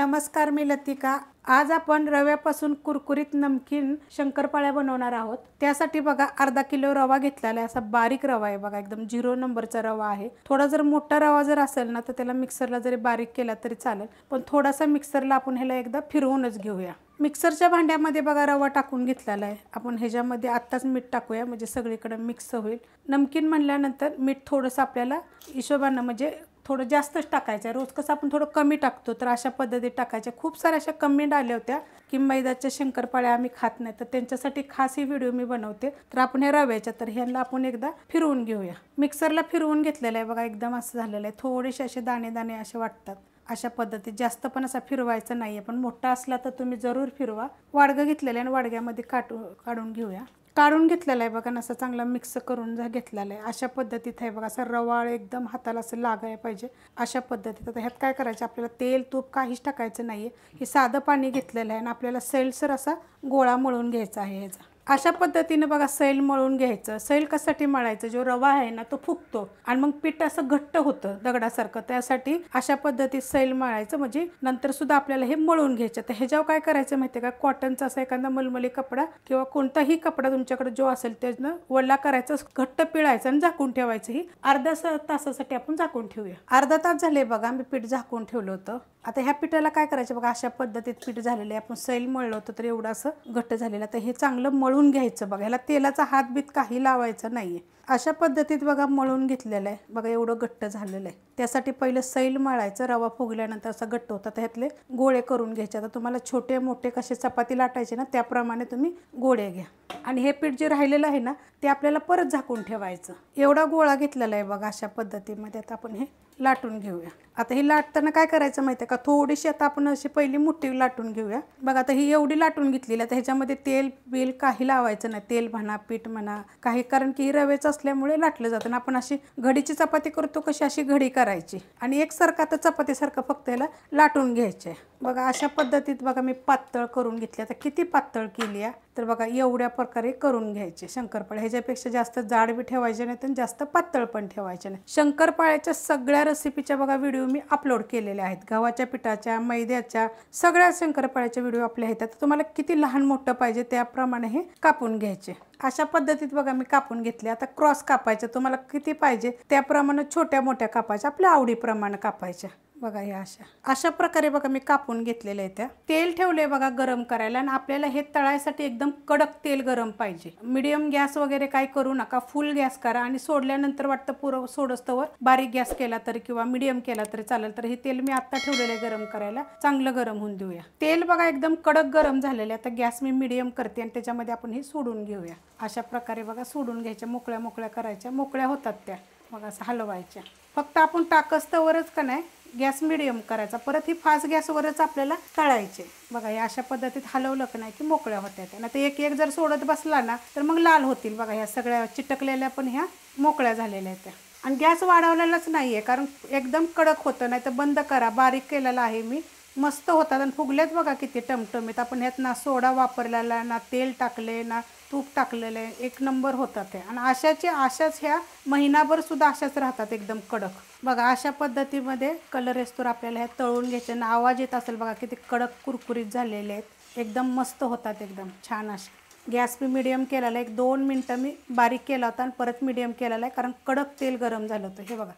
नमस्कार मी लतिका आज आपण रव्यापासून कुरकुरीत नमकीन शंकरपाळ्या बनवणार आहोत त्यासाठी बघा अर्धा किलो रवा घेतलेला आहे असा बारीक रवा आहे बघा एकदम झिरो नंबरचा रवा आहे थोडा जर मोठा रवा जर असेल ना तर त्याला मिक्सरला जरी बारीक केला तरी चालेल पण थोडासा मिक्सरला आपण ह्याला एकदा फिरवूनच घेऊया मिक्सरच्या भांड्यामध्ये बघा रवा टाकून घेतलेला आहे आपण ह्याच्यामध्ये आत्ताच मीठ टाकूया म्हणजे सगळीकडे मिक्स होईल नमकीन म्हणल्यानंतर मीठ थोडंसं आपल्याला हिशोबानं म्हणजे थोडं जास्तच टाकायचं रोज कसं आपण थोडं कमी टाकतो तर अशा पद्धतीत टाकायच्या खूप साऱ्या अशा कमेंट आल्या होत्या की मैदाच्या शंकरपाळ्या आम्ही खात नाही तर त्यांच्यासाठी खास ही व्हिडिओ मी बनवते तर आपण हे रव्याच्या तर ह्यांना आपण एकदा फिरवून घेऊया मिक्सरला फिरवून घेतलेलं आहे बघा एकदम असं झालेलं आहे थोडेसे असे दाणे दाणे असे वाटतात अशा पद्धतीत जास्त पण असा फिरवायचा नाही आहे पण मोठा असला तर तुम्ही जरूर फिरवा वाडगं घेतलेलं आहे आणि वाडग्यामध्ये काटू काढून घेऊया काढून घेतलेला आहे बघा नसा चांगला मिक्स करून घेतलेला आहे अशा पद्धतीत आहे बघा असं रवाळ एकदम हाताला असं लागायला पाहिजे अशा पद्धतीत आता ह्यात काय करायचं आपल्याला तेल तूप काहीच टाकायचं नाही आहे हे साधं पाणी घेतलेलं आहे आणि आपल्याला सेल्सर असा गोळा मळून घ्यायचा आहे ह्याचा अशा पद्धतीनं बघा सैल मळून घ्यायचं सैल कशासाठी मळायचं जो रवा आहे ना तो फुगतो आणि मग पीठ असं घट्ट होतं दगडासारखं त्यासाठी अशा पद्धतीत सैल मळायचं म्हणजे नंतर सुद्धा आपल्याला हे मळून घ्यायचं तर ह्याच्यावर काय करायचं माहितीये का कॉटनचा असा एखादा मलमली कपडा किंवा कोणताही कपडा तुमच्याकडे जो असेल त्यानं वडला करायचा घट्ट पिळायचं आणि झाकून ठेवायचं ही अर्ध्या तासासाठी आपण झाकून ठेवूया अर्धा तास झाले बघा मी पीठ झाकून ठेवलं होतं आता ह्या पिठाला काय करायचं बघा अशा पद्धतीत पीठ झालेलं आहे आपण सैल मळलं होतं तर एवढं असं घट्ट झालेलं तर हे चांगलं मळून मळून घ्यायचं बघा ह्याला तेलाचा हात बीत काही लावायचं नाही आहे अशा पद्धतीत बघा मळून घेतलेलं आहे बघा एवढं घट्ट झालेलं आहे त्यासाठी पहिलं सैल मळायचं रवा फुगल्यानंतर असं घट्ट होता ह्यातले गोळे करून घ्यायचे आता तुम्हाला छोटे मोठे कसे चपाती लाटायचे ना त्याप्रमाणे तुम्ही गोळे घ्या आणि हे पीठ जे राहिलेलं आहे ना ते आपल्याला परत झाकून ठेवायचं एवढा गोळा घेतलेला आहे बघा अशा पद्धतीमध्ये आता आपण हे लाटून घेऊया आता ही लाटताना काय करायचं माहिती आहे का थोडीशी आता आपण अशी पहिली मोठी लाटून घेऊया बघा आता ही एवढी लाटून घेतलेली आता ह्याच्यामध्ये तेल बिल काही लावायचं नाही तेल म्हणा पीठ म्हणा काही कारण की ही रवेच असल्यामुळे लाटलं जातं ना आपण अशी घडीची चपाती करतो कशी अशी घडी करायची आणि एकसारखं आता चपातीसारखं फक्त याला लाटून घ्यायचं आहे बघा अशा पद्धतीत बघा मी पातळ करून घेतली आता किती पातळ केली आहे तर बघा एवढ्या प्रकारे करून घ्यायचे शंकरपाळे ह्याच्यापेक्षा जास्त जाड बी ठेवायचे नाही तर जास्त पातळ पण ठेवायचे नाही शंकरपाळ्याच्या सगळ्या रेसिपीच्या बघा व्हिडिओ मी अपलोड केलेल्या आहेत गव्हाच्या पिठाच्या मैद्याच्या सगळ्या शंकरपाळ्याच्या व्हिडिओ आपल्या आहेत तुम्हाला किती लहान मोठं पाहिजे त्याप्रमाणे हे कापून घ्यायचे अशा पद्धतीत बघा मी कापून घेतले आता क्रॉस कापायचं तुम्हाला किती पाहिजे त्याप्रमाणे छोट्या मोठ्या कापायच्या आपल्या आवडीप्रमाणे कापायच्या बघा या अशा अशा प्रकारे बघा मी कापून घेतलेल्या आहे त्या तेल ठेवले बघा गरम करायला आणि आपल्याला हे तळायसाठी एकदम कडक तेल गरम पाहिजे मिडियम गॅस वगैरे काय करू नका फुल गॅस करा आणि सोडल्यानंतर वाटतं पुरव सोडस्तवर बारीक गॅस केला तरी किंवा मिडियम केला तरी चालेल तर हे तेल मी आत्ता ठेवलेलं आहे गरम करायला चांगलं गरम होऊन देऊया तेल बघा एकदम कडक गरम झालेलं आहे आता गॅस मी मिडियम करते आणि त्याच्यामध्ये आपण हे सोडून घेऊया अशा प्रकारे बघा सोडून घ्यायच्या मोकळ्या मोकळ्या करायच्या मोकळ्या होतात त्या बघा असं हलवायच्या फक्त आपण टाकस्तवरच का नाही गॅस मिडियम करायचा परत ही फास्ट गॅसवरच आपल्याला तळायचे बघा या अशा पद्धतीत हलवलं का नाही की मोकळ्या होत्या त्या नाही तर एक एक जर सोडत बसला ना तर मग लाल होतील बघा ह्या सगळ्या चिटकलेल्या पण ह्या मोकळ्या झालेल्या आहेत त्या आणि गॅस वाढवलेलाच नाही आहे कारण एकदम कडक होतं नाही तर बंद करा बारीक केलेला आहे मी मस्त होतात आणि फुगल्यात बघा किती टमटमीत आपण ह्यात ना सोडा वापरलेला ना तेल टाकले ना तूप टाकलेलं आहे एक नंबर होतात ते आणि अशाचे अशाच ह्या महिनाभर सुद्धा अशाच राहतात एकदम कडक बघा अशा पद्धतीमध्ये कलर येस्तोर आपल्याला ह्या तळून घ्यायचे ना आवाज येत असेल बघा किती कडक कुरकुरीत झालेले आहेत एकदम मस्त होतात एकदम छान असे गॅस मी मिडियम केलेला आहे एक दोन मिनटं मी बारीक केला होता आणि परत मिडियम केलेला आहे कारण कडक तेल गरम झालं होतं हे बघा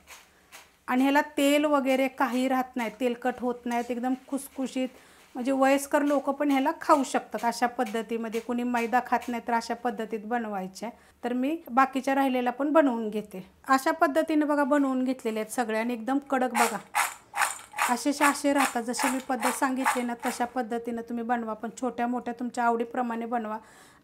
आणि ह्याला तेल वगैरे काही राहत नाही तेलकट होत नाहीत एकदम खुसखुशीत म्हणजे वयस्कर लोक पण ह्याला खाऊ शकतात अशा पद्धतीमध्ये कुणी मैदा खात नाही तर अशा पद्धतीत बनवायच्या तर मी बाकीच्या राहिलेला पण बनवून घेते अशा पद्धतीने बघा बनवून घेतलेले आहेत सगळ्या आणि एकदम कडक बघा असे असे राहतात जसे मी पद्धत सांगितली ना तशा पद्धतीनं तुम्ही बनवा पण छोट्या मोठ्या तुमच्या आवडीप्रमाणे बनवा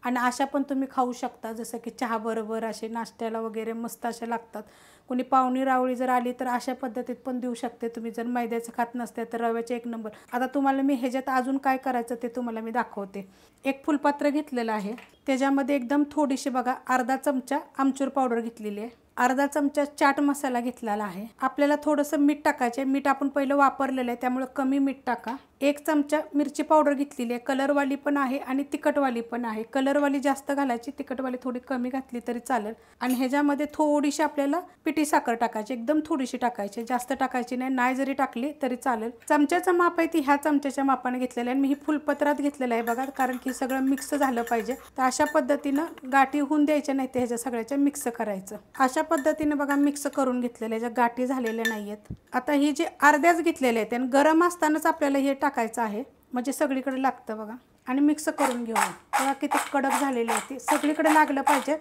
आणि अशा पण तुम्ही खाऊ शकता जसं की चहाबरोबर असे नाश्त्याला वगैरे मस्त असे लागतात कोणी पाहुणी रावळी जर आली तर अशा पद्धतीत पण देऊ शकते तुम्ही जर मैद्याचं खात नसते तर रव्याचे एक नंबर आता तुम्हाला मी ह्याच्यात अजून काय करायचं ते तुम्हाला मी दाखवते एक फुलपात्र घेतलेलं आहे त्याच्यामध्ये एकदम थोडीशी बघा अर्धा चमचा आमचूर पावडर घेतलेली आहे अर्धा चमचा चाट मसाला घेतलेला आहे आपल्याला थोडंसं मीठ आहे मीठ आपण पहिलं वापरलेलं आहे त्यामुळे कमी मीठ टाका एक चमचा मिरची पावडर घेतलेली आहे कलरवाली पण आहे आणि तिखटवाली पण आहे कलरवाली जास्त घालायची तिखटवाली थोडी कमी घातली तरी चालेल आणि ह्याच्यामध्ये थोडीशी आपल्याला पिठी साखर टाकायची एकदम थोडीशी टाकायची जास्त टाकायची नाही नाही जरी टाकली तरी चालेल चमच्याचं माप आहे ती ह्या चमच्याच्या मापाने घेतलेलं आहे आणि मी ही फुलपत्रात घेतलेलं आहे बघा कारण की सगळं मिक्स झालं पाहिजे तर अशा पद्धतीनं गाठी होऊन द्यायच्या नाही ते ह्याच्या सगळ्याच्या मिक्स करायचं अशा पद्धतीनं बघा मिक्स करून घेतलेल्या ज्या गाठी झालेल्या नाही आहेत आता ही जे अर्ध्याच घेतलेल्या आहेत आणि गरम असतानाच आपल्याला हे टाकायचं आहे म्हणजे सगळीकडे लागतं बघा आणि मिक्स करून घेऊया बघा किती कडक झालेली आहे ती सगळीकडे लागलं पाहिजे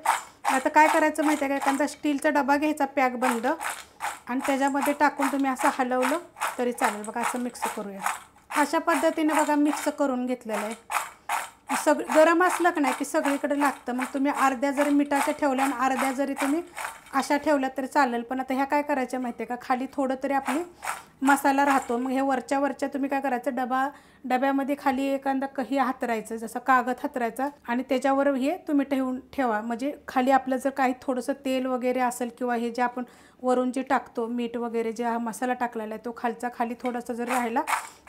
आता काय करायचं माहिती आहे का एखादा स्टीलचा डबा घ्यायचा पॅक बंद आणि त्याच्यामध्ये टाकून तुम्ही असं हलवलं तरी चालेल बघा असं मिक्स करूया अशा पद्धतीने बघा मिक्स करून घेतलेलं आहे सग गरम असलं का नाही की सगळीकडे लागतं मग तुम्ही अर्ध्या जरी मिठाच्या ठेवल्या आणि अर्ध्या जरी तुम्ही अशा ठेवल्या तरी चालेल पण आता ह्या काय करायच्या माहिती आहे का खाली थोडं तरी आपली मसाला राहतो मग हे वरच्या वरच्या तुम्ही काय करायचं डबा डब्यामध्ये खाली एखादा कही हातरायचं जसं कागद हातरायचा आणि त्याच्यावर हे तुम्ही ठेवून ठेवा म्हणजे खाली आपलं जर काही थोडंसं तेल वगैरे असेल किंवा हे जे आपण वरून जे टाकतो मीठ वगैरे जे हा मसाला टाकलेला आहे तो खालचा खाली थोडासा जर राहिला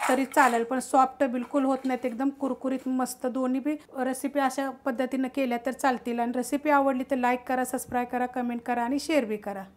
तरी चालेल पण सॉफ्ट बिलकुल होत नाहीत एकदम कुरकुरीत मस्त दोन्ही बी रेसिपी अशा पद्धतीनं केल्या तर चालतील आणि रेसिपी आवडली तर लाईक करा सबस्क्राईब करा कमेंट करा आणि शेअर बी करा